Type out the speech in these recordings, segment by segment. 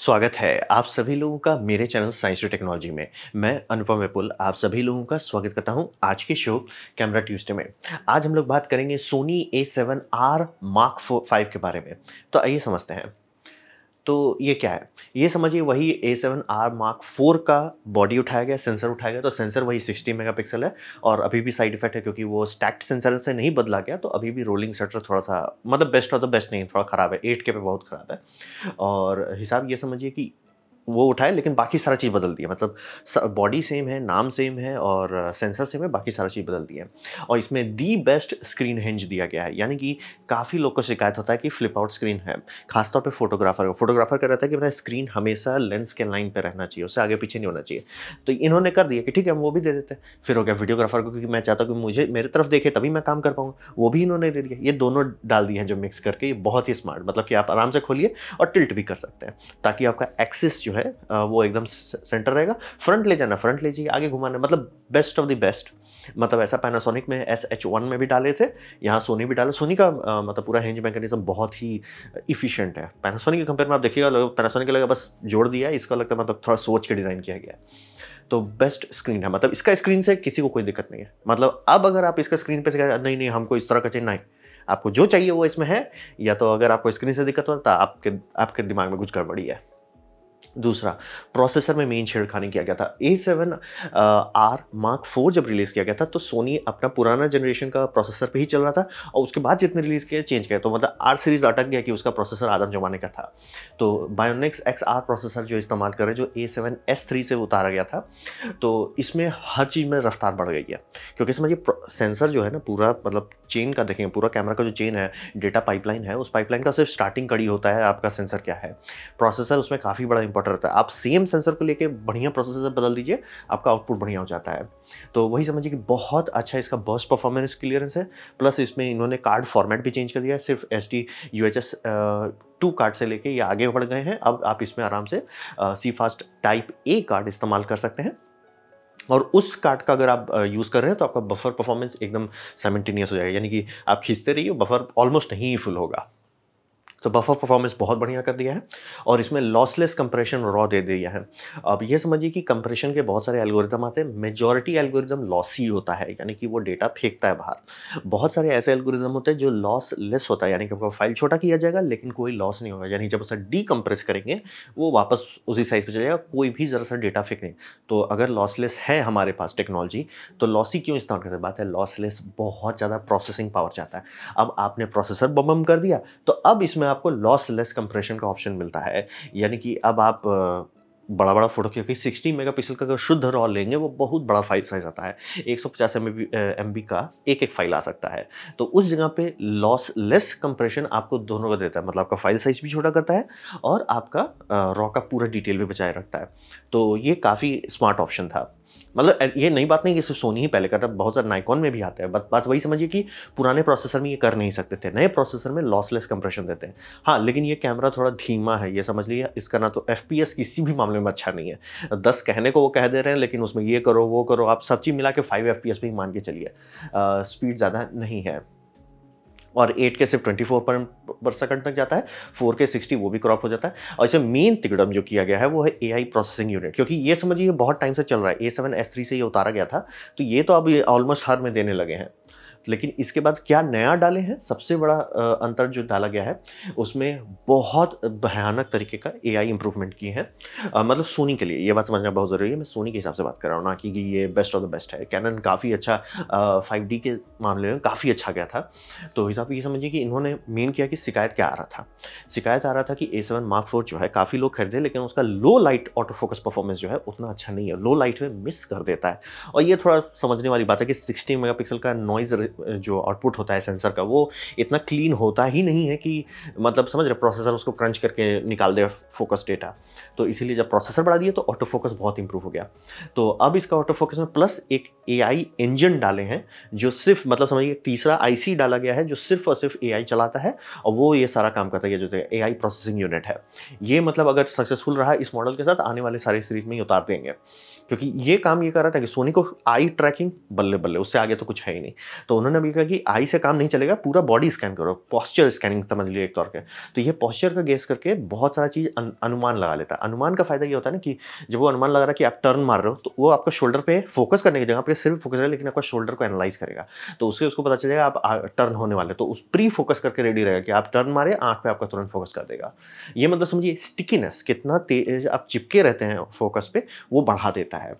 स्वागत है आप सभी लोगों का मेरे चैनल साइंस और टेक्नोलॉजी में मैं अनुपम विपुल आप सभी लोगों का स्वागत करता हूं आज के शो कैमरा ट्यूसडे में आज हम लोग बात करेंगे Sony A seven R mark five के बारे में तो आइए समझते हैं तो ये क्या है ये समझिए वही A seven R mark four का बॉडी उठाया गया सेंसर उठाया गया तो सेंसर वही 60 मेगापिक्सल है और अभी भी साइड इफेक्ट है क्योंकि वो स्टैक्ड सेंसर से नहीं बदला गया तो अभी भी रोलिंग शटर थोड़ा सा मतलब बेस्ट और तो बेस्ट नहीं थोड़ा ख़राब है एट के पे बहुत ख़राब है और हिसाब ये समझिए कि वो उठाए लेकिन बाकी सारा चीज़ बदल दिया मतलब बॉडी सेम है नाम सेम है और सेंसर सेम है बाकी सारा चीज़ बदल दिया है और इसमें दी बेस्ट स्क्रीन हिंज दिया गया है यानी कि काफ़ी लोग को शिकायत होता है कि फ्लिप आउट स्क्रीन है खासतौर पर फोटोग्राफर को फोटोग्राफर कह रहता है कि मेरा मतलब स्क्रीन हमेशा लेंस के लाइन पर रहना चाहिए उससे आगे पीछे नहीं होना चाहिए तो इन्होंने कर दिया कि ठीक है हम वो भी दे देते हैं फिर हो गया वीडियोग्राफर को क्योंकि मैं चाहता हूँ कि मुझे मेरे तरफ देखे तभी मैं काम कर पाऊँगा वो भी इन्होंने दे दिया ये दोनों डाल दिए हैं जो मिक्स करके ये बहुत ही स्मार्ट मतलब कि आप आराम से खोलिए और टिल्ट भी कर सकते हैं ताकि आपका एक्सेस जो है वो एकदम सेंटर रहेगा फ्रंट ले जाना फ्रंट ले जाइए आगे घुमाना मतलब बेस्ट ऑफ द बेस्ट मतलब ऐसा पैनासोनिक में एस एच वन में भी डाले थे यहाँ सोनी भी डाले सोनी का आ, मतलब पूरा हेंज मैकेनिज्म बहुत ही इफिशियंट है पैनासोनिक के कंपेयर में आप देखिएगा पैनासोनिक के लगे बस जोड़ दिया है इसका लगता है मतलब थोड़ा सोच के डिज़ाइन किया गया है तो बेस्ट स्क्रीन है मतलब इसका स्क्रीन से किसी को कोई दिक्कत नहीं है मतलब अब अगर आप इसका स्क्रीन पे नहीं नहीं हमको इस तरह का चाहिए नहीं आपको जो चाहिए वो इसमें है या तो अगर आपको स्क्रीन से दिक्कत हो तो आपके आपके दिमाग में कुछ गड़बड़ी है दूसरा प्रोसेसर में मेन छेड़खानी किया गया था A seven R mark four जब रिलीज़ किया गया था तो सोनी अपना पुराना जनरेशन का प्रोसेसर पे ही चल रहा था और उसके बाद जितने रिलीज़ किए चेंज किया तो मतलब आर सीरीज़ अटक गया कि उसका प्रोसेसर आदम जमाने का था तो बायोनिक्स एक्स आर प्रोसेसर जो इस्तेमाल कर रहे जो ए सेवन एस थ्री से उतारा गया था तो इसमें हर चीज़ में रफ्तार बढ़ गई है क्योंकि इसमें ये सेंसर जो है ना पूरा मतलब चेन का देखेंगे पूरा कैमरा का जो चेन है डेटा पाइपलाइन है उस पाइपलाइन का सिर्फ स्टार्टिंग कड़ी होता है आपका सेंसर क्या है प्रोसेसर उसमें काफ़ी बड़ा बटर रहता है आप सेम सेंसर को लेके बढ़िया प्रोसेसर बदल दीजिए आपका आउटपुट बढ़िया हो जाता है तो वही समझिए कि बहुत अच्छा इसका बर्स्ट परफॉर्मेंस क्लियरेंस है प्लस इसमें इन्होंने कार्ड फॉर्मेट भी चेंज कर दिया है सिर्फ S T U H S two card से लेके ये आगे बढ़ गए हैं अब आप इसमें आराम से C fast type A card इस्तेमाल कर सकते हैं और उस कार्ड का अगर आप यूज़ कर रहे हैं तो आपका बफर परफॉर्मेंस एकदम सेमेंटेनियस हो जाएगा यानी कि आप खींचते रहिए बफर ऑलमोस्ट नहीं फुल होगा तो बफर परफॉर्मेंस बहुत बढ़िया कर दिया है और इसमें लॉसलेस कंप्रेशन रॉ दे दिया है अब ये समझिए कि कंप्रेशन के बहुत सारे एल्गोरिदम आते हैं मेजॉरिटी एल्गोरिदम लॉसी होता है यानी कि वो डेटा फेंकता है बाहर बहुत सारे ऐसे एल्गोरिदम होते हैं जो लॉस लेस होता है यानी कि आपका फाइल छोटा किया जाएगा लेकिन कोई लॉस नहीं होगा यानी जब उसे डीकम्प्रेस करेंगे वो वापस उसी साइज़ पर चलेगा कोई भी ज़रा सा डेटा फेंकने तो अगर लॉसलेस है हमारे पास टेक्नोलॉजी तो लॉसी क्यों इस्तेमाल करते बात है लॉसलेस बहुत ज़्यादा प्रोसेसिंग पावर चाहता है अब आपने प्रोसेसर बम कर दिया तो अब इसमें आपको लॉस लेस कंप्रेशन का ऑप्शन मिलता है यानी कि अब आप बड़ा बड़ा फोटो क्योंकि 60 मेगापिक्सल का अगर शुद्ध रॉ लेंगे वो बहुत बड़ा फाइल साइज आता है 150 सौ पचास एम बी का एक एक फाइल आ सकता है तो उस जगह पे लॉस लेस कंप्रेशन आपको दोनों का देता है मतलब आपका फाइल साइज भी छोटा करता है और आपका रॉ का पूरा डिटेल भी बचाए रखता है तो ये काफ़ी स्मार्ट ऑप्शन था मतलब ये नई बात नहीं कि सिर्फ सोनी ही पहले करता बहुत सारे नाइकॉन में भी आता है बट बात वही समझिए कि पुराने प्रोसेसर में ये कर नहीं सकते थे नए प्रोसेसर में लॉसलेस कंप्रेशन देते हैं हाँ लेकिन ये कैमरा थोड़ा धीमा है ये समझ लीजिए इसका ना तो एफ किसी भी मामले में अच्छा नहीं है दस कहने को वो कह दे रहे हैं लेकिन उसमें ये करो वो करो आप सब चीज़ मिला के फाइव एफ एस भी मान के चलिए स्पीड ज़्यादा नहीं है और एट के सिर्फ ट्वेंटी फोर पर सेकंड तक जाता है फोर के सिक्सटी वो भी क्रॉप हो जाता है और इसमें मेन तिगड़म जो किया गया है वो है ए प्रोसेसिंग यूनिट क्योंकि ये समझिए बहुत टाइम से चल रहा है ए सेवन एस थ्री से ये उतारा गया था तो ये तो अब ऑलमोस्ट हर में देने लगे हैं लेकिन इसके बाद क्या नया डाले हैं सबसे बड़ा अंतर जो डाला गया है उसमें बहुत भयानक तरीके का ए आई इम्प्रूवमेंट की है मतलब सोनी के लिए ये बात समझना बहुत ज़रूरी है मैं सोनी के हिसाब से बात कर रहा हूँ ना कि ये बेस्ट ऑफ द बेस्ट है कैनन काफ़ी अच्छा फाइव डी के मामले में काफ़ी अच्छा गया था तो हिसाब ये समझिए कि इन्होंने मेन किया कि शिकायत क्या आ रहा था शिकायत आ रहा था कि ए सेवन मार्क फोर जो है काफ़ी लोग खरीदे लेकिन उसका low light auto focus performance जो है उतना अच्छा नहीं है लो लाइट में मिस कर देता है और ये थोड़ा समझने वाली बात है कि सिक्सटी मेगा का नॉइज़ जो आउटपुट होता है सेंसर का वो इतना क्लीन होता ही नहीं है कि मतलब समझ रहे प्रोसेसर उसको क्रंच करके निकाल दे फोकस डेटा तो इसीलिए जब प्रोसेसर बढ़ा दिया तो ऑटो फोकस बहुत इंप्रूव हो गया तो अब इसका ऑटो फोकस में प्लस एक ए इंजन डाले हैं जो सिर्फ मतलब समझिए तीसरा आई डाला गया है जो सिर्फ और सिर्फ ए चलाता है और वो ये सारा काम करता है जो ए आई प्रोसेसिंग यूनिट है ये मतलब अगर सक्सेसफुल रहा इस मॉडल के साथ आने वाले सारे सीरीज में ही उतार देंगे क्योंकि ये काम ये कर रहा था कि सोनी को आई ट्रैकिंग बल्ले बल्ले उससे आगे तो कुछ है ही नहीं तो उन्होंने भी कहा कि आई से काम नहीं चलेगा पूरा बॉडी स्कैन करो पॉस्चर स्कैनिंग समझ लीजिए एक तौर के तो ये पॉस्चर का गेस करके बहुत सारा चीज़ अन, अनुमान लगा लेता है अनुमान का फायदा ये होता है ना कि जब वो अनुमान लगा रहा है कि आप टर्न मार रहे हो तो वो आपका शोल्डर पर फोकस करने की जगह पर सिर्फ फोकस रहेगा लेकिन आपका शोल्डर को एनालाइज करेगा तो उससे उसको पता चलेगा आप टर्न होने वाले तो उस प्री फोकस करके रेडी रहेगा कि आप टर्न मारे आँख पर आपका तुरंत फोकस कर देगा ये मतलब समझिए स्टिकीनेस कितना तेज आप चिपके रहते हैं फोकस पर वो बढ़ा देता है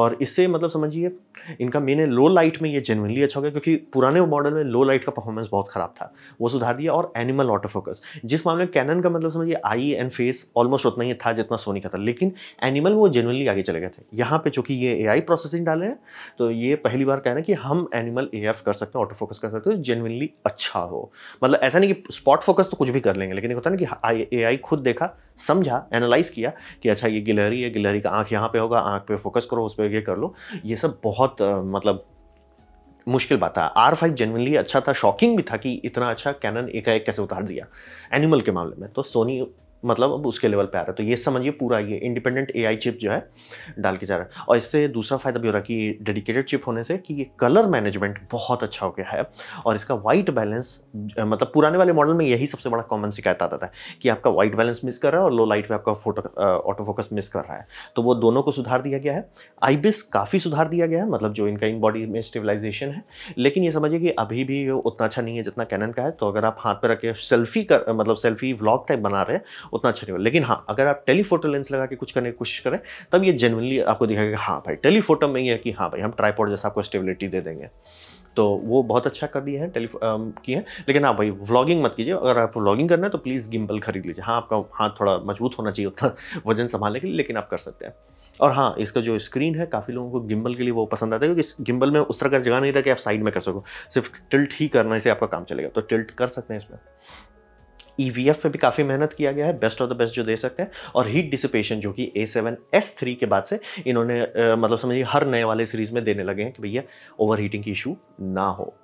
और इससे मतलब समझिए इनका मेन लो लाइट में ये जेनुअनली अच्छा हो गया क्योंकि पुराने मॉडल में लो लाइट का परफॉर्मेंस बहुत ख़राब था वो सुधार दिया और एनिमल ऑटो फोकस जिस मामले में कैनन का मतलब समझिए आई एंड फेस ऑलमोस्ट उतना ही था जितना सोनी का था लेकिन एनिमल वो जेनुअनली आगे चले गए थे यहाँ पे चूंकि ये ए प्रोसेसिंग डाले हैं तो ये पहली बार कह रहे हैं कि हम एनिमल ए कर सकते हैं ऑटो फोकस कर सकते हैं जेनुअनली अच्छा हो मतलब ऐसा नहीं कि स्पॉट फोकस तो कुछ भी कर लेंगे लेकिन होता है ना कि आई खुद देखा समझा एनालाइज किया कि अच्छा ये गिलहरी है गिलहरी का आंख यहाँ पे होगा आंख पे फोकस करो उस पर ये कर लो ये सब बहुत मतलब मुश्किल बात है आर फाइव जेनवनली अच्छा था शॉकिंग भी था कि इतना अच्छा कैनन एकाएक कैसे उतार दिया एनिमल के मामले में तो सोनी मतलब अब उसके लेवल पे आ रहा है तो ये समझिए पूरा ये इंडिपेंडेंट एआई चिप जो है डाल के जा रहा है और इससे दूसरा फायदा भी हो रहा है कि डेडिकेटेड चिप होने से कि ये कलर मैनेजमेंट बहुत अच्छा हो गया है और इसका वाइट बैलेंस मतलब पुराने वाले मॉडल में यही सबसे बड़ा कॉमन शिकायत आता था कि आपका वाइट बैलेंस मिस कर रहा है और लो लाइट में आपका फोटो ऑटो फोकस मिस कर रहा है तो वो दोनों को सुधार दिया गया है आईबिस काफ़ी सुधार दिया गया है मतलब जो इनका इन बॉडी में स्टेबलाइजेशन है लेकिन ये समझिए कि अभी भी उतना अच्छा नहीं है जितना कैनन का है तो अगर आप हाथ पर रखे सेल्फी कर मतलब सेल्फी व्लॉग टाइप बना रहे हैं उतना अच्छा नहीं होगा लेकिन हाँ अगर आप टेलीफोटो लेंस लगा के कुछ करने की कोशिश करें तब ये जेनवनली आपको दिखाएगा कि हाँ भाई टेलीफोटो में ये है कि हाँ भाई हम ट्राईपोर्ट जैसा आपको स्टेबिलिटी दे देंगे तो वो बहुत अच्छा कर दिए हैं टेलीफो किए हैं लेकिन हाँ भाई व्लॉगिंग मत कीजिए अगर आप व्लॉगिंग करना है तो प्लीज़ गिम्बल खरीद लीजिए हाँ आपका हाथ थोड़ा मजबूत होना चाहिए उतना वजन संभालने के लिए लेकिन आप कर सकते हैं और हाँ इसका जो स्क्रीन है काफ़ी लोगों को गिम्बल के लिए वो पसंद आता है क्योंकि गिम्बल में उस तरह का जगह नहीं था कि आप साइड में कर सको सिर्फ टिल्ट ही करने से आपका काम चलेगा तो टिल्ट कर सकते हैं इसमें ईवीएफ e पे भी काफ़ी मेहनत किया गया है बेस्ट ऑफ द बेस्ट जो दे सकते हैं और हीट डिसिपेशन जो कि ए सेवन एस थ्री के बाद से इन्होंने आ, मतलब समझिए हर नए वाले सीरीज़ में देने लगे हैं कि भैया ओवर हीटिंग की इशू ना हो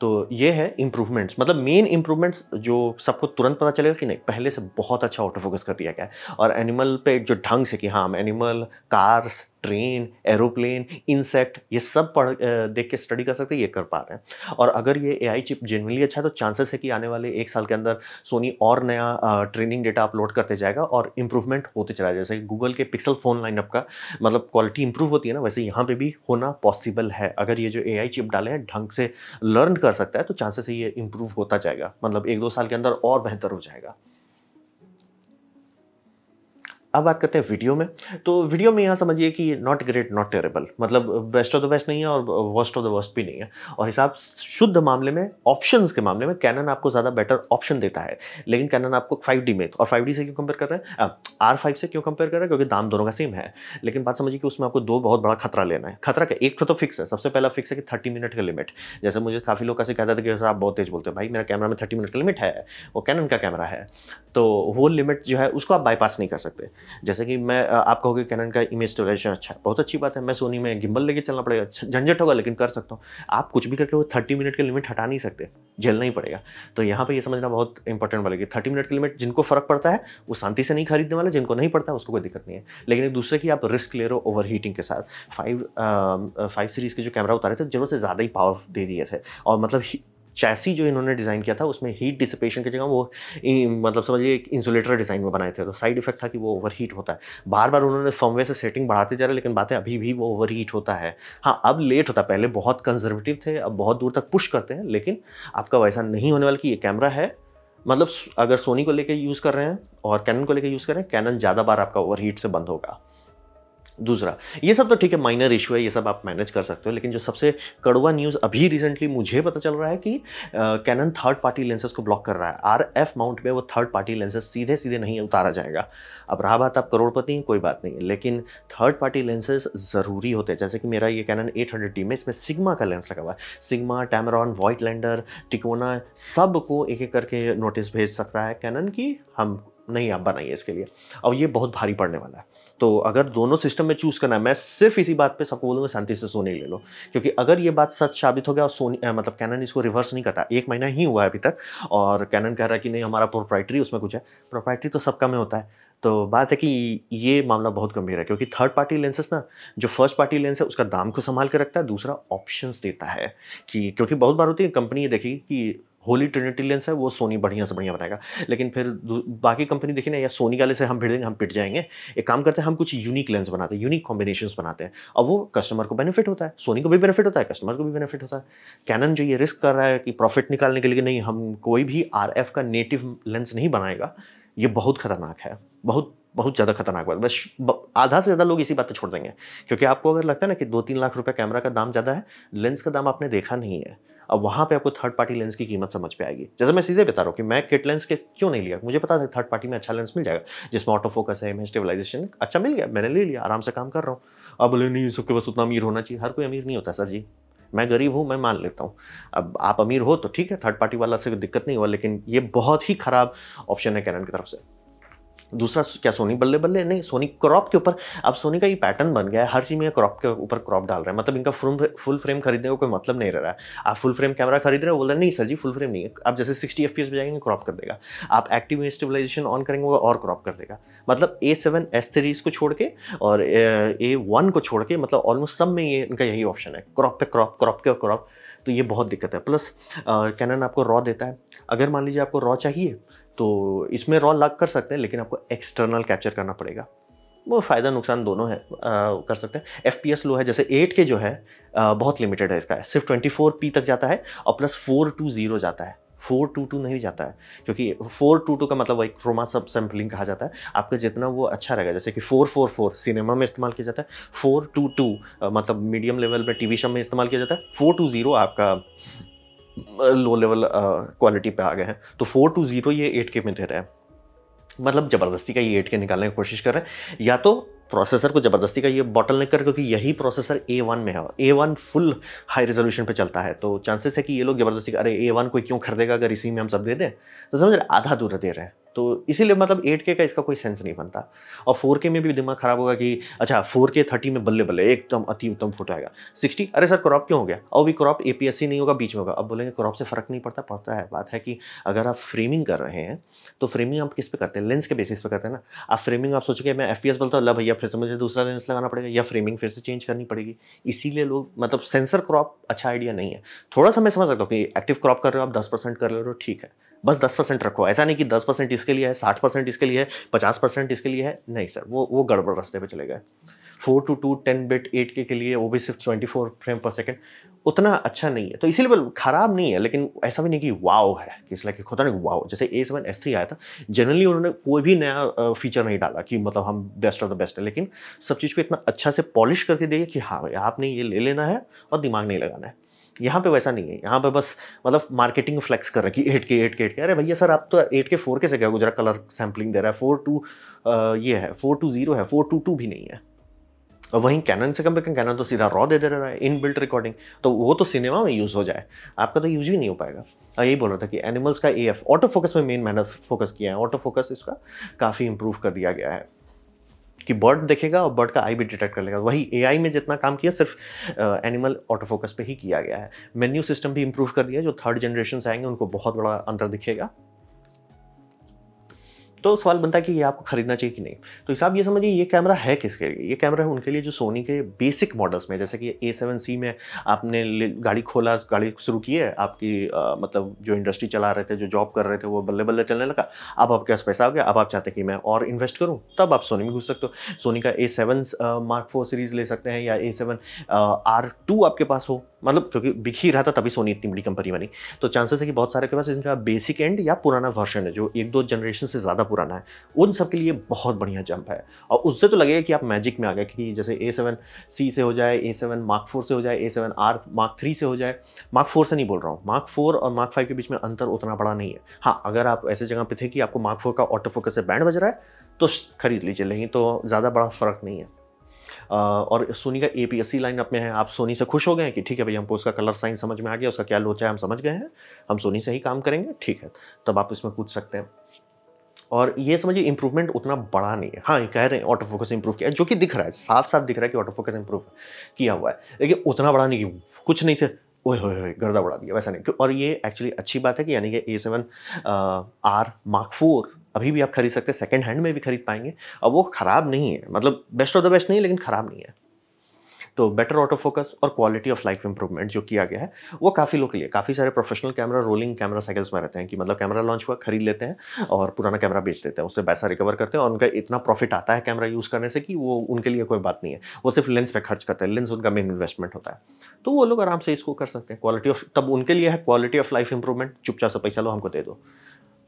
तो ये है इंप्रूवमेंट्स मतलब मेन इंप्रूवमेंट्स जो सबको तुरंत पता चलेगा कि नहीं पहले से बहुत अच्छा ऑटो फोकस कर दिया गया है और एनिमल पे जो ढंग से कि हाँ animal cars train aeroplane insect ये सब पढ़ देख के स्टडी कर सकते हैं ये कर पा रहे हैं और अगर ये ए चिप जेनवली अच्छा है तो चांसेस है कि आने वाले एक साल के अंदर सोनी और नया ट्रेनिंग डेटा अपलोड करते जाएगा और इम्प्रूवमेंट होते चला जैसे गूगल के पिक्सल फ़ोन लाइनअप का मतलब क्वालिटी इंप्रूव होती है ना वैसे यहाँ पर भी होना पॉसिबल है अगर ये जो ए चिप डाले हैं ढंग से लर्न कर सकता है तो चांसेस ये इम्प्रूव होता जाएगा मतलब एक दो साल के अंदर और बेहतर हो जाएगा अब बात करते हैं वीडियो में तो वीडियो में यहाँ समझिए कि नॉट ग्रेट नॉट टेरेबल मतलब बेस्ट ऑफ द बेस्ट नहीं है और वर्स्ट ऑफ द वर्स्ट भी नहीं है और हिसाब शुद्ध मामले में ऑप्शन के मामले में कैनन आपको ज़्यादा बेटर ऑप्शन देता है लेकिन कैनन आपको फाइव में और फाइव से क्यों कंपेयर कर रहे हैं आर फाइव से क्यों कंपेयर कर रहे हैं क्योंकि दाम दोनों का सेम है लेकिन बात समझिए कि उसमें आपको दो बहुत बड़ा खतरा लेना है खतरा का एक तो फिक्स तो है सबसे पहला फिक्स है कि थर्टी मिनट का लिमिट जैसे मुझे काफ़ी लोग ऐसे कहता था कि आप बहुत तेज बोलते हैं भाई मेरा कैमरा में थर्टी मिनट का लिमिट है वो कैनन का कैमरा है तो वो लिमिट जो है उसको आप बाईपास नहीं कर सकते जैसे कि मैं आप कहोगे कैनन का इमेज स्टोरेज अच्छा है बहुत अच्छी बात है मैं सोनी में गिम्बल लेके चलना पड़ेगा अच्छा, झंझट होगा लेकिन कर सकता हूँ आप कुछ भी करके वो थर्टी मिनट के लिमिट हटा नहीं सकते झेलना ही पड़ेगा तो यहाँ पर यह समझना बहुत इंपॉर्टेंट वाले कि थर्टी मिनट के लिमिट जिनको फ़र्क पड़ता है वो शांति से नहीं खरीदने वाले जिनको नहीं पड़ता उसको कोई दिक्कत नहीं है लेकिन एक दूसरे की आप रिस्क ले रहे हो ओवर हीटिंग के साथ फाइव फाइव सीरीज़ के जो कैमरा उतारे थे जरूर से ज़्यादा ही पावर दे दिए थे और मतलब चैसी जो इन्होंने डिज़ाइन किया था उसमें हीट डिसिपेशन की जगह वो मतलब समझिए एक इंसुलेटर डिज़ाइन में बनाए थे तो साइड इफेक्ट था कि वो ओवर हीट होता है बार बार उन्होंने फॉर्मवे से सेटिंग बढ़ाते जा रहे लेकिन बातें अभी भी वो ओवर हीट होता है हाँ अब लेट होता पहले बहुत कंजर्वेटिव थे अब बहुत दूर तक पुश करते हैं लेकिन आपका वैसा नहीं होने वाला कि ये कैमरा है मतलब अगर सोनी को लेकर यूज़ कर रहे हैं और कैनन को लेकर यूज़ कर रहे हैं कैनन ज़्यादा बार आपका ओवर हीट से बंद होगा दूसरा ये सब तो ठीक है माइनर इशू है ये सब आप मैनेज कर सकते हो लेकिन जो सबसे कड़वा न्यूज़ अभी रिसेंटली मुझे पता चल रहा है कि कैनन थर्ड पार्टी लेंसेज को ब्लॉक कर रहा है आर एफ माउंट में वो थर्ड पार्टी लेंसेज सीधे सीधे नहीं उतारा जाएगा अब रहा बात आप करोड़पति हैं कोई बात नहीं लेकिन थर्ड पार्टी लेंसेज ज़रूरी होते हैं जैसे कि मेरा ये कैनन एट हंड्रेड टी में इसमें सिग्मा का लेंस लगा हुआ है Sigma Tamron Voigtlander Tokina सबको एक एक करके नोटिस भेज सकता है कैनन की हम नहीं आप बनाइए इसके लिए और ये बहुत भारी पड़ने वाला है तो अगर दोनों सिस्टम में चूज़ करना है मैं सिर्फ इसी बात पे सबको बोलूँगा शांति से सोने ले लो क्योंकि अगर ये बात सच साबित हो गया और सोनी आ, मतलब कैनन इसको रिवर्स नहीं करता एक महीना ही हुआ है अभी तक और कैनन कह रहा है कि नहीं हमारा प्रोप्राइटरी उसमें कुछ है प्रोप्राइटरी तो सबका में होता है तो बात है कि ये मामला बहुत गंभीर है क्योंकि थर्ड पार्टी लेंसेस ना जो फर्स्ट पार्टी लेंस है उसका दाम को संभाल के रखता है दूसरा ऑप्शंस देता है कि क्योंकि बहुत बार होती है कंपनी ये देखेगी कि होली ट्रिनिटी लेंस है वो सोनी बढ़िया से बढ़िया बनाएगा लेकिन फिर बाकी कंपनी देखिए ना या सोनी वाले से हम भिड़ देंगे हम पिट जाएंगे एक काम करते हैं हम कुछ यूनिक लेंस बनाते हैं यूनिक कॉम्बिनेशन बनाते हैं अब वो कस्टमर को बेनिफिट होता है सोनी को भी बेनिफिट होता है कस्टमर को भी बेनिफिट होता है कैनन जो ये रिस्क कर रहा है कि प्रॉफिट निकालने के लिए नहीं हम कोई भी आर का नेटिव लेंस नहीं बनाएगा ये बहुत खतरनाक है बहुत बहुत ज़्यादा खतरनाक बात बस आधा से ज़्यादा लोग इसी बात पर छोड़ देंगे क्योंकि आपको अगर लगता है ना कि दो तीन लाख रुपये कैमरा का दाम ज़्यादा है लेंस का दाम आपने देखा नहीं है अब वहाँ पे आपको थर्ड पार्टी लेंस की कीमत समझ पे आएगी जैसे मैं सीधे बता रहा हूँ कि मैं किट लेंस के क्यों नहीं लिया मुझे पता था थर्ड पार्टी में अच्छा लेंस मिल जाएगा जिसमें ऑटो फोकस है स्टेबलाइजेशन अच्छा मिल गया मैंने ले लिया आराम से काम कर रहा हूँ अब बोले नहीं सबके पास उतना अमीर होना चाहिए हर कोई अमीर नहीं होता सर जी मैं गरीब हूँ मैं मान लेता हूँ अब आप अमीर हो तो ठीक है थर्ड पार्टी वाला से दिक्कत नहीं हुआ लेकिन ये बहुत ही खराब ऑप्शन है कैनन की तरफ से दूसरा क्या सोनी बल्ले बल्ले नहीं सोनी क्रॉप के ऊपर अब सोनी का ये पैटर्न बन गया है हर चीज़ में क्रॉप के ऊपर क्रॉप डाल रहा है मतलब इनका फुल फुल फ्रेम खरीदने का को कोई मतलब नहीं रह रहा है आप फुल फ्रेम कैमरा खरीद रहे हो बोला नहीं सर जी फुल फ्रेम नहीं है आप जैसे सिक्सटी एफ पी पे जाएंगे क्रॉप कर देगा आप एक्टिव स्टेबलाइजेशन ऑन करेंगे वो और क्रॉप कर देगा मतलब ए सेवन एस सीरीज़ को छोड़ के और ए वन को छोड़ के मतलब ऑलमोस्ट सब में ये इनका यही ऑप्शन है क्रॉप पे क्रॉप क्रॉप के और क्रॉप तो ये बहुत दिक्कत है प्लस कैनन आपको रॉ देता है अगर मान लीजिए आपको रॉ चाहिए तो इसमें रॉ लग कर सकते हैं लेकिन आपको एक्सटर्नल कैप्चर करना पड़ेगा वो फ़ायदा नुकसान दोनों है आ, कर सकते हैं एफ पी एस लो है जैसे एट के जो है आ, बहुत लिमिटेड है इसका सिर्फ ट्वेंटी फोर पी तक जाता है और प्लस फोर टू ज़ीरो जाता है फोर टू टू नहीं जाता है क्योंकि फोर टू टू का मतलब वही क्रोमा सब सैम्पलिंग कहा जाता है आपका जितना वो अच्छा रहेगा जैसे कि फोर फोर फोर सिनेमा में इस्तेमाल किया जाता है फोर टू टू मतलब मीडियम लेवल पर टी वी शो में इस्तेमाल किया जाता है फोर टू ज़ीरो आपका लो लेवल क्वालिटी पे आ गए हैं तो फोर टू ज़ीरो ये एट के में दे रहे हैं मतलब ज़बरदस्ती का ये एट के निकालने की कोशिश कर रहे हैं या तो प्रोसेसर को ज़बरदस्ती का ये बॉटल नहीं कर क्योंकि यही प्रोसेसर ए वन में है A one full high resolution पे चलता है तो चांसेस है कि ये लोग ज़बरदस्ती का अरे ए वन कोई क्यों खरीदेगा अगर इसी में हम सब दे दें तो समझ रहे आधा दूर दे रहे हैं तो इसीलिए मतलब एट के का इसका कोई सेंस नहीं बनता और फोर के में भी दिमाग खराब होगा कि अच्छा फोर के थर्टी में बल्ले बल्ले एकदम अति उत्तम फोटो आएगा सिक्सटी अरे सर क्रॉप क्यों हो गया और भी क्रॉप ए नहीं होगा बीच में होगा अब बोलेंगे क्रॉप से फ़र्क नहीं पड़ता पड़ता है बात है कि अगर आप फ्रेमिंग कर रहे हैं तो फ्रेमिंग आप किस पे करते हैं लेंस के बेसिस पे करते हैं ना आप फ्रेमिंग आप सोचोगे मैं एफ बोलता हूँ ला भैया फिर से मुझे दूसरा लेंस लगाना पड़ेगा या फ्रेमिंग फिर से चेंज करनी पड़ेगी इसीलिए लोग मतलब सेंसर क्रॉप अच्छा आइडिया नहीं है थोड़ा सा मैं समझ सकता हूँ कि एक्टिव क्रॉप कर रहे हो आप दस परसेंट कर रहे हो ठीक है बस दस परसेंट रखो ऐसा नहीं कि दस परसेंट इसके लिए है साठ परसेंट इसके लिए है पचास परसेंट इसके लिए है नहीं सर वो वो गड़बड़ रास्ते पे चले गए four two two ten bit eight K, लिए वो भी सिर्फ twenty four frame per second उतना अच्छा नहीं है तो इसीलिए ख़राब नहीं है लेकिन ऐसा भी नहीं कि वाओ है कि इसलिए कि खुदा नहीं वाओ जैसे ए सेवन एस थ्री आया था जनरली उन्होंने कोई भी नया फीचर नहीं डाला कि मतलब हम बेस्ट ऑफ द बेस्ट है लेकिन सब चीज़ को इतना अच्छा से पॉलिश करके दिए कि हाँ भाई आपने ये ले लेना है और दिमाग नहीं लगाना है यहाँ पे वैसा नहीं है यहाँ पे बस मतलब मार्केटिंग फ्लेक्स कर रखी एट के एट के एट के अरे भैया सर आप तो एट के फोर के से क्या गुजरा कलर सैम्पलिंग दे रहा है फोर टू ये है फोर टू जीरो है फोर टू टू भी नहीं है और वहीं कैनन से कम कम कैनन तो सीधा रॉ दे दे रहा है इन बिल्ट रिकॉर्डिंग तो वो तो सिनेमा में यूज़ हो जाए आपका तो यूज ही नहीं हो पाएगा और यही बोल रहा था कि एनिमल्स का ए एफ ऑटो फोकस में मेन मेहनत फोकस किया है ऑटो फोकस इसका काफ़ी इंप्रूव कर दिया गया है कि बर्ड देखेगा और बर्ड का आई भी डिटेक्ट कर लेगा वही एआई में जितना काम किया सिर्फ एनिमल ऑटोफोकस पे ही किया गया है मेन्यू सिस्टम भी इंप्रूव कर दिया जो थर्ड जनरेशन आएंगे उनको बहुत बड़ा अंतर दिखेगा तो सवाल बनता है कि ये आपको खरीदना चाहिए कि नहीं तो हिसाब ये समझिए ये कैमरा है किसके लिए ये कैमरा है उनके लिए जो सोनी के बेसिक मॉडल्स में जैसे कि ए सेवन सी में आपने गाड़ी खोला गाड़ी शुरू की है आपकी आ, मतलब जो इंडस्ट्री चला रहे थे जो जॉब कर रहे थे वो बल्ले बल्ले चलने लगा अब आपके पास पैसा हो गया अब आप चाहते हैं कि मैं और इन्वेस्ट करूँ तब आप सोनी में घुस सकते हो सोनी का A seven mark four series ले सकते हैं या ए सेवन आर टू आपके पास हो मतलब क्योंकि बिक ही रहा था तभी सोनी इतनी बड़ी कंपनी बनी तो चांसेस है कि बहुत सारे के पास इनका बेसिक एंड या पुराना वर्जन है जो एक दो जनरेशन से ज़्यादा पुराना है उन सब के लिए बहुत बढ़िया जंप है और उससे तो लगेगा कि आप मैजिक में आ गए कि जैसे ए सेवन सी से हो जाए ए सेवन मार्क फोर से हो जाए A seven R mark three से हो जाए मार्क फोर से नहीं बोल रहा हूँ मार्क फोर और मार्क फाइव के बीच में अंतर उतना बड़ा नहीं है हाँ अगर आप ऐसे जगह पर थे कि आपको मार्क फोर का ऑटो फोकस से बैंड बज रहा है तो खरीद लीजिए लेकिन तो ज़्यादा बड़ा फर्क नहीं है और सोनी का ए पी एपीएससी लाइनअप में है आप सोनी से खुश हो गए कि ठीक है भाई हमको उसका कलर साइन समझ में आ गया उसका क्या लोचा है हम समझ गए हैं हम सोनी से ही काम करेंगे ठीक है तब आप इसमें पूछ सकते हैं और ये समझिए इंप्रूवमेंट उतना बड़ा नहीं है हाँ कह रहे हैं ऑटो फोकस इंप्रूव किया जो कि दिख रहा है साफ साफ दिख रहा है कि ऑटो फोकस इंप्रूव किया हुआ है लेकिन उतना बड़ा नहीं कुछ नहीं से ओए होए होए गर्दा बढ़ा दिया वैसा नहीं और ये एक्चुअली अच्छी बात है कि यानी कि A seven R mark four अभी भी आप खरीद सकते हैं सेकेंड हैंड में भी खरीद पाएंगे अब वो ख़राब नहीं है मतलब बेस्ट ऑफ द बेस्ट नहीं लेकिन ख़राब नहीं है तो बेटर ऑटो फोकस और क्वालिटी ऑफ लाइफ इंप्रूवमेंट जो किया गया है वो काफ़ी लोग के लिए काफ़ी सारे professional camera rolling camera cycles में रहते हैं कि मतलब कैमरा लॉन्च हुआ खरीद लेते हैं और पुराना कैमरा बेच देते हैं उससे पैसा रिकवर करते हैं और उनका इतना प्रॉफिट आता है कैमरा यूज़ करने से कि वो उनके लिए कोई बात नहीं है वो सिर्फ लेंस पर खर्च करते हैं लेंस उनका मेन इन्वेस्टमेंट होता है तो वो लोग आराम से इसको कर सकते हैं क्वालिटी ऑफ तब उनके लिए है क्वालिटी ऑफ लाइफ इंप्रूवमेंट चुपचाप से पैसा लो हमको दे दो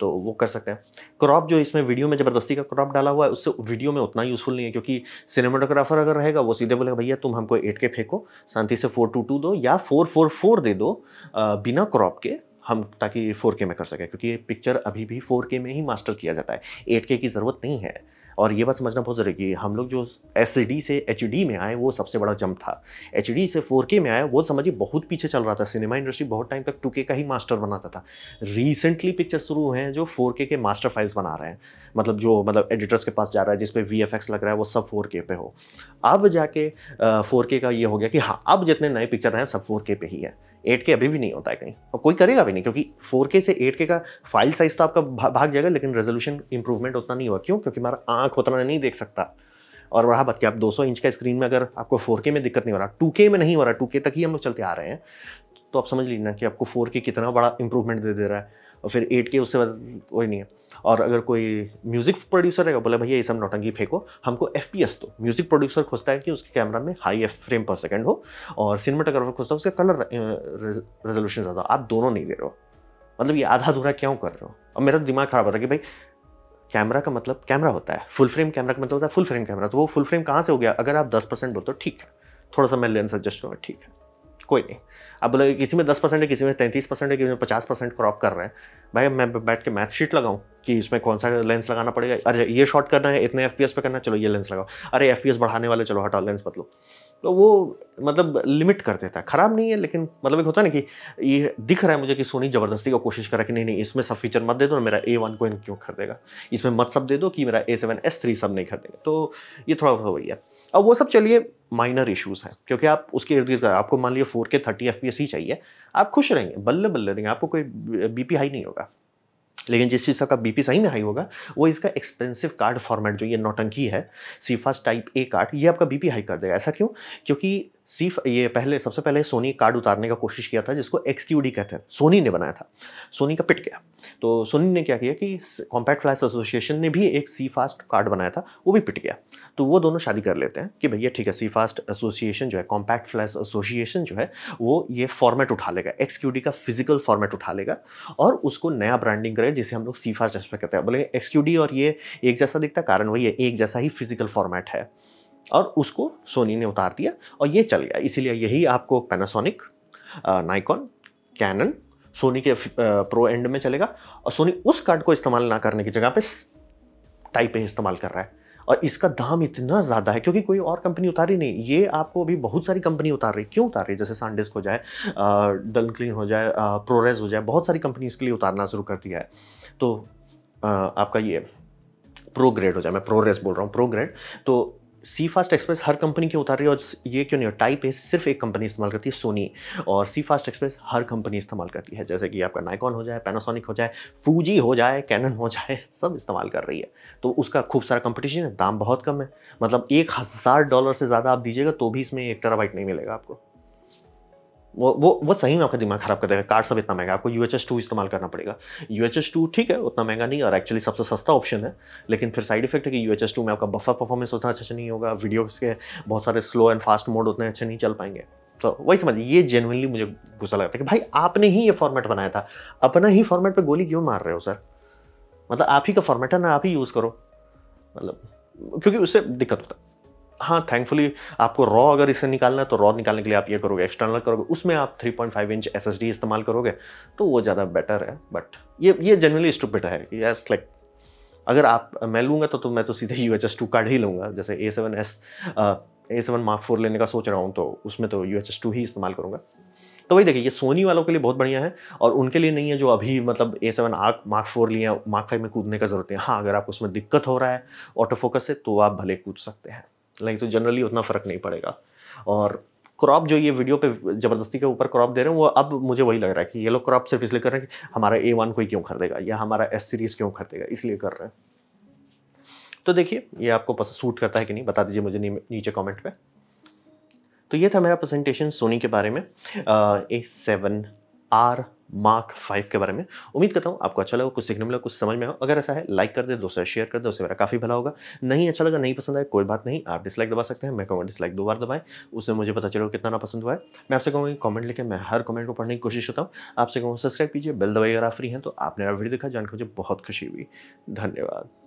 तो वो कर सकते हैं क्रॉप जो इसमें वीडियो में ज़बरदस्ती का क्रॉप डाला हुआ है उससे वीडियो में उतना यूज़फुल नहीं है क्योंकि सिनेमाटोग्राफर अगर रहेगा वो सीधे बोलेगा भैया तुम हमको एट के फेंको शांति से फोर टू टू दो या फोर फोर फोर दे दो आ, बिना क्रॉप के हम ताकि फोर के में कर सकें क्योंकि ये पिक्चर अभी भी फोर के में ही मास्टर किया जाता है एट के की ज़रूरत नहीं है और ये बात समझना बहुत ज़रूरी कि हम लोग जो एस e से एच e में आए वो सबसे बड़ा जंप था एच e से फोर में आया वो समझिए बहुत पीछे चल रहा था सिनेमा इंडस्ट्री बहुत टाइम तक टू का ही मास्टर बनाता था रिसेंटली पिक्चर शुरू हुए हैं जो फोर के मास्टर फाइल्स बना रहे हैं मतलब जो मतलब एडिटर्स के पास जा रहा है जिसपे वी एफ लग रहा है वो सब फोर पे हो अब जाके फोर का ये हो गया कि हाँ अब जितने नए पिक्चर आए सब फोर पे ही है एट के अभी भी नहीं होता है कहीं और कोई करेगा भी नहीं क्योंकि फोर के से एट के का फाइल साइज तो आपका भाग जाएगा लेकिन रेजोल्यूशन इंप्रूवमेंट उतना नहीं हुआ क्यों क्योंकि हमारा आँख उतना नहीं देख सकता और रहा बात कि आप 200 इंच का स्क्रीन में अगर आपको के में दिक्कत नहीं हो रहा के में नहीं हो रहा के तक ही हम लोग चलते आ रहे हैं तो आप समझ लीजिए ना कि आपको के कितना बड़ा इंप्रूवमेंट दे दे रहा है और फिर एट के उससे बाद कोई नहीं है और अगर कोई म्यूज़िक प्रोड्यूसर है बोले भैया ये सब नोटंगी फेंको हमको एफ पी एस तो म्यूज़िक प्रोड्यूसर खोजता है कि उसके कैमरा में high F frame per second हो और सिनेमाटोग्राफर खोजता है उसका कलर रेजोल्यूशन ज़्यादा आप दोनों नहीं दे रहे हो मतलब ये आधा अधूरा क्यों कर रहे हो और मेरा दिमाग खराब होता है कि भाई कैमरा का मतलब कैमरा होता है फुल फ्रेम कैमरा का मतलब होता है फुल फ्रेम कैमरा तो वो फुल फ्रेम कहाँ से हो गया अगर आप दस परसेंट बोलते हो ठीक है थोड़ा सा मैं लेंस एडजस्ट करूँगा ठीक है कोई नहीं अब किसी में दस परसेंट है किसी में तैंतीस परसेंट है किसी में पचास परसेंट क्रॉप कर रहे हैं भाई मैं बैठ के मैथ शीट लगाऊँ कि इसमें कौन सा लेंस लगाना पड़ेगा अरे ये शॉट करना है इतने एफ पे करना है चलो ये लेंस लगाओ अरे एफ बढ़ाने वाले चलो हटाओ लेंस बदलो तो वो मतलब लिमिट कर देता है ख़राब नहीं है लेकिन मतलब एक होता है ना कि ये दिख रहा है मुझे कि सोनी ज़बरदस्ती का कोशिश कर रहा है कि नहीं नहीं इसमें सब फीचर मत दे दो मेरा ए वन को इन क्यों कर देगा इसमें मत सब दे दो कि मेरा ए सेवन एस थ्री सब नहीं कर देगा तो ये थोड़ा बहुत वही है अब वो सब चलिए माइनर इशूज़ हैं क्योंकि आप उसके इर्द गिर्द आपको मान लीजिए फोर के थर्टी एफ ही चाहिए आप खुश रहेंगे बल्ले बल्ले रहेंगे आपको कोई बी पी हाई नहीं होगा लेकिन जिस चीज़ का बीपी सही में हाई होगा वो इसका एक्सपेंसिव कार्ड फॉर्मेट जो ये नोटंकी है सीफास टाइप ए कार्ड ये आपका बीपी हाई कर देगा ऐसा क्यों क्योंकि सी ये पहले सबसे पहले सोनी कार्ड उतारने का कोशिश किया था जिसको डी कहते हैं सोनी ने बनाया था सोनी का पिट गया तो सोनी ने क्या किया कि कॉम्पैक्ट फ्लैश एसोसिएशन ने भी एक सी फास्ट कार्ड बनाया था वो भी पिट गया तो वो दोनों शादी कर लेते हैं कि भैया ठीक है सी फास्ट एसोसिएशन जो है कॉम्पैक्ट फ्लैश एसोसिएशन जो है वो ये फॉर्मेट उठा लेगा डी का फिजिकल फॉर्मेट उठा लेगा और उसको नया ब्रांडिंग करेगा जिसे हम लोग सी फास्ट एक्सपेक्ट करते हैं बोले डी और ये एक जैसा दिखता है कारण वही है एक जैसा ही फिजिकल फॉर्मेट है और उसको सोनी ने उतार दिया और ये चल गया इसीलिए यही आपको पैनासोनिक नाइकॉन कैनन सोनी के प्रो एंड में चलेगा और सोनी उस कार्ड को इस्तेमाल ना करने की जगह पे टाइप ए इस्तेमाल कर रहा है और इसका दाम इतना ज़्यादा है क्योंकि कोई और कंपनी उतार रही नहीं ये आपको अभी बहुत सारी कंपनी उतार रही क्यों उतार रही जैसे सनडिस्क हो जाए डल क्लीन हो जाए प्रोरेस हो जाए बहुत सारी कंपनी इसके लिए उतारना शुरू कर दिया है तो आपका ये प्रोग्रेड हो जाए मैं प्रोरेस बोल रहा हूँ प्रोग्रेड तो सी फास्ट एक्सप्रेस हर कंपनी की उतार रही है और ये क्यों नहीं हो टाइप ए सिर्फ एक कंपनी इस्तेमाल करती है सोनी और सी फास्ट एक्सप्रेस हर कंपनी इस्तेमाल करती है जैसे कि आपका नाइकॉन हो जाए पैनासोनिक हो जाए फूजी हो जाए कैनन हो जाए सब इस्तेमाल कर रही है तो उसका खूब सारा कंपटीशन है दाम बहुत कम है मतलब एक हज़ार डॉलर से ज़्यादा आप दीजिएगा तो भी इसमें एक टेराबाइट नहीं मिलेगा आपको वो वो वो सही में आपका दिमाग खराब कर देगा कार्ड सब इतना महंगा आपको यू एच एस टू इस्तेमाल करना पड़ेगा यू एच एस टू ठीक है उतना महंगा नहीं और एक्चुअली सबसे सस्ता ऑप्शन है लेकिन फिर साइड इफेक्ट है कि यू एच एस टू में आपका बफर परफॉर्मेंस उतना अच्छा नहीं होगा वीडियोस के बहुत सारे स्लो एंड फास्ट मोड उतने अच्छे नहीं चल पाएंगे तो वही समझिए ये जेनवनली मुझे गुस्सा लगता है कि भाई आपने ही ये फॉर्मेट बनाया था अपना ही फॉर्मेट पर गोली क्यों मार रहे हो सर मतलब आप ही का फॉर्मेट है ना आप ही यूज़ करो मतलब क्योंकि उससे दिक्कत होता है हाँ थैंकफुली आपको रॉ अगर इसे निकालना है तो रॉ निकालने के लिए आप ये करोगे एक्सटर्नल करोगे उसमें आप 3.5 इंच एस इस्तेमाल करोगे तो वो ज़्यादा बेटर है बट ये ये जनरली स्टूपिट है यस लाइक अगर आप मैं लूँगा तो, तो मैं तो सीधे U H S two card ही लूँगा जैसे A seven S A seven mark four लेने का सोच रहा हूँ तो उसमें तो यू एच एस टू ही इस्तेमाल करूँगा तो वही देखिए ये सोनी वालों के लिए बहुत बढ़िया है और उनके लिए नहीं है जो अभी मतलब A seven R mark four लिए मार्क फाइव में कूदने का जरूरत है हाँ अगर आपको उसमें दिक्कत हो रहा है ऑटो फोकस से तो आप भले कूद सकते हैं लाइक तो जनरली उतना फ़र्क नहीं पड़ेगा और क्रॉप जो ये वीडियो पे ज़बरदस्ती के ऊपर क्रॉप दे रहे हैं वो अब मुझे वही लग रहा है कि ये लोग क्रॉप सिर्फ इसलिए कर रहे हैं कि हमारा ए वन कोई क्यों खरीदेगा या हमारा एस सीरीज़ क्यों खरीदेगा इसलिए कर रहे हैं तो देखिए ये आपको पसंद सूट करता है कि नहीं बता दीजिए मुझे नीचे कॉमेंट में तो ये था मेरा प्रेजेंटेशन सोनी के बारे में A seven R mark five के बारे में उम्मीद करता हूँ आपको अच्छा लगा कुछ सीखने मिला कुछ समझ में आओ अगर ऐसा है लाइक कर दे दोस्तों शेयर कर दे उससे मेरा काफ़ी भला होगा नहीं अच्छा लगा नहीं पसंद आए कोई बात नहीं आप डिसलाइक दबा सकते हैं मैं कहूँगा डिसलाइक दो बार दबाएं उससे मुझे पता चलेगा कितना ना पसंद हुआ है मैं आपसे कहूँगी कॉमेंट लिखे मैं हर कमेंट को पढ़ने की कोशिश करता हूँ आपसे कहूँगा सब्सक्राइब कीजिए बेल दबाई अगर आप फ्री हैं तो आपने मेरा वीडियो देखा जानकर मुझे बहुत खुशी हुई धन्यवाद